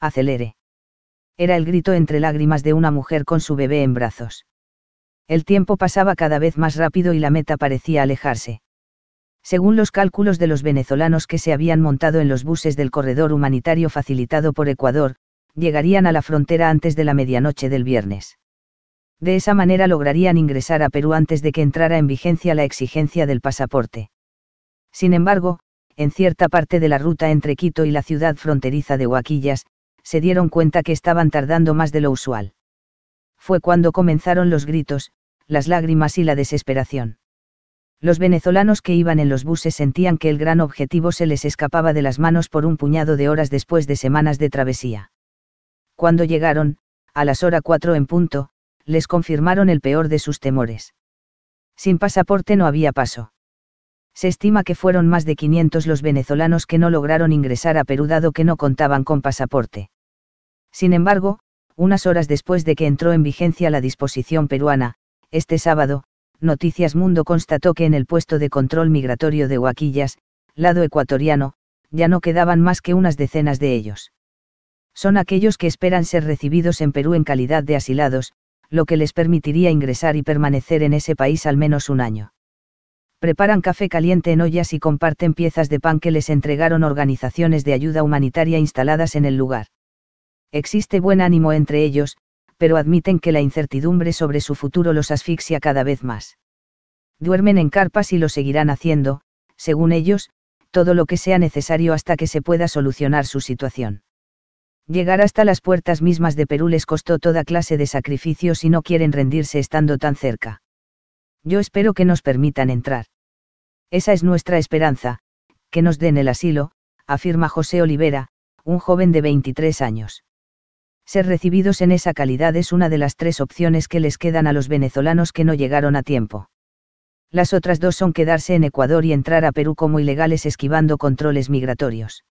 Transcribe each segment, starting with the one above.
acelere. Era el grito entre lágrimas de una mujer con su bebé en brazos. El tiempo pasaba cada vez más rápido y la meta parecía alejarse. Según los cálculos de los venezolanos que se habían montado en los buses del corredor humanitario facilitado por Ecuador, llegarían a la frontera antes de la medianoche del viernes. De esa manera lograrían ingresar a Perú antes de que entrara en vigencia la exigencia del pasaporte. Sin embargo, en cierta parte de la ruta entre Quito y la ciudad fronteriza de Huaquillas, se dieron cuenta que estaban tardando más de lo usual. Fue cuando comenzaron los gritos, las lágrimas y la desesperación. Los venezolanos que iban en los buses sentían que el gran objetivo se les escapaba de las manos por un puñado de horas después de semanas de travesía. Cuando llegaron, a las horas cuatro en punto, les confirmaron el peor de sus temores. Sin pasaporte no había paso. Se estima que fueron más de 500 los venezolanos que no lograron ingresar a Perú dado que no contaban con pasaporte. Sin embargo, unas horas después de que entró en vigencia la disposición peruana, este sábado, Noticias Mundo constató que en el puesto de control migratorio de Huaquillas, lado ecuatoriano, ya no quedaban más que unas decenas de ellos. Son aquellos que esperan ser recibidos en Perú en calidad de asilados, lo que les permitiría ingresar y permanecer en ese país al menos un año. Preparan café caliente en ollas y comparten piezas de pan que les entregaron organizaciones de ayuda humanitaria instaladas en el lugar. Existe buen ánimo entre ellos, pero admiten que la incertidumbre sobre su futuro los asfixia cada vez más. Duermen en carpas y lo seguirán haciendo, según ellos, todo lo que sea necesario hasta que se pueda solucionar su situación. Llegar hasta las puertas mismas de Perú les costó toda clase de sacrificios y no quieren rendirse estando tan cerca. Yo espero que nos permitan entrar. Esa es nuestra esperanza, que nos den el asilo, afirma José Olivera, un joven de 23 años. Ser recibidos en esa calidad es una de las tres opciones que les quedan a los venezolanos que no llegaron a tiempo. Las otras dos son quedarse en Ecuador y entrar a Perú como ilegales esquivando controles migratorios.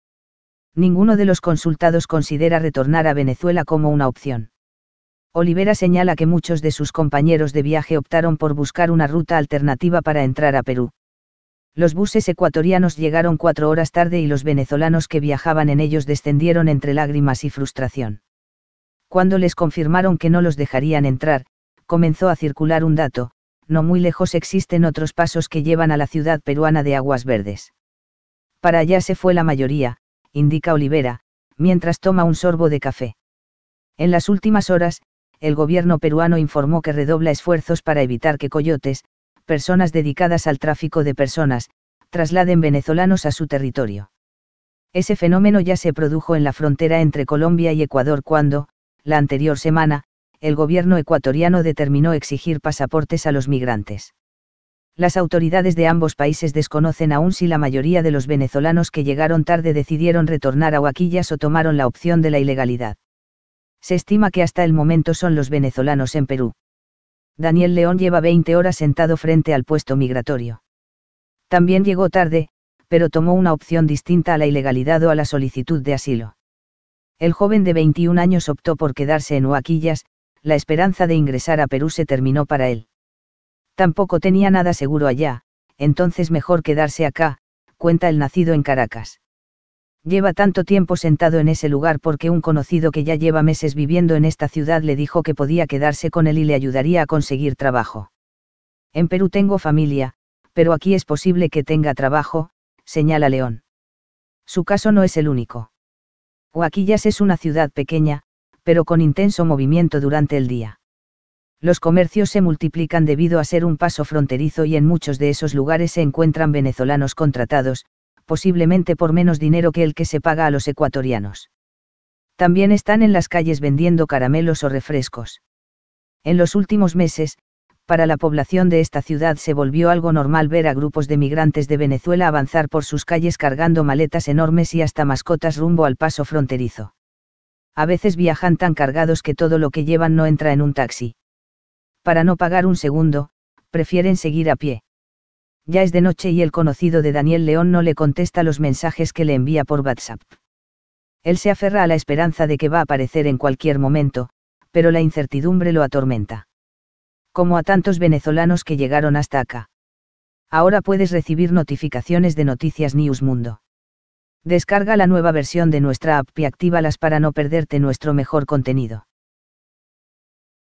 Ninguno de los consultados considera retornar a Venezuela como una opción. Olivera señala que muchos de sus compañeros de viaje optaron por buscar una ruta alternativa para entrar a Perú. Los buses ecuatorianos llegaron cuatro horas tarde y los venezolanos que viajaban en ellos descendieron entre lágrimas y frustración. Cuando les confirmaron que no los dejarían entrar, comenzó a circular un dato, no muy lejos existen otros pasos que llevan a la ciudad peruana de Aguas Verdes. Para allá se fue la mayoría, indica Olivera, mientras toma un sorbo de café. En las últimas horas, el gobierno peruano informó que redobla esfuerzos para evitar que coyotes, personas dedicadas al tráfico de personas, trasladen venezolanos a su territorio. Ese fenómeno ya se produjo en la frontera entre Colombia y Ecuador cuando, la anterior semana, el gobierno ecuatoriano determinó exigir pasaportes a los migrantes. Las autoridades de ambos países desconocen aún si la mayoría de los venezolanos que llegaron tarde decidieron retornar a Huaquillas o tomaron la opción de la ilegalidad. Se estima que hasta el momento son los venezolanos en Perú. Daniel León lleva 20 horas sentado frente al puesto migratorio. También llegó tarde, pero tomó una opción distinta a la ilegalidad o a la solicitud de asilo. El joven de 21 años optó por quedarse en Huaquillas, la esperanza de ingresar a Perú se terminó para él. Tampoco tenía nada seguro allá, entonces mejor quedarse acá, cuenta el nacido en Caracas. Lleva tanto tiempo sentado en ese lugar porque un conocido que ya lleva meses viviendo en esta ciudad le dijo que podía quedarse con él y le ayudaría a conseguir trabajo. En Perú tengo familia, pero aquí es posible que tenga trabajo, señala León. Su caso no es el único. Huaquillas es una ciudad pequeña, pero con intenso movimiento durante el día. Los comercios se multiplican debido a ser un paso fronterizo y en muchos de esos lugares se encuentran venezolanos contratados, posiblemente por menos dinero que el que se paga a los ecuatorianos. También están en las calles vendiendo caramelos o refrescos. En los últimos meses, para la población de esta ciudad se volvió algo normal ver a grupos de migrantes de Venezuela avanzar por sus calles cargando maletas enormes y hasta mascotas rumbo al paso fronterizo. A veces viajan tan cargados que todo lo que llevan no entra en un taxi. Para no pagar un segundo, prefieren seguir a pie. Ya es de noche y el conocido de Daniel León no le contesta los mensajes que le envía por WhatsApp. Él se aferra a la esperanza de que va a aparecer en cualquier momento, pero la incertidumbre lo atormenta como a tantos venezolanos que llegaron hasta acá. Ahora puedes recibir notificaciones de Noticias News Mundo. Descarga la nueva versión de nuestra app y actívalas para no perderte nuestro mejor contenido.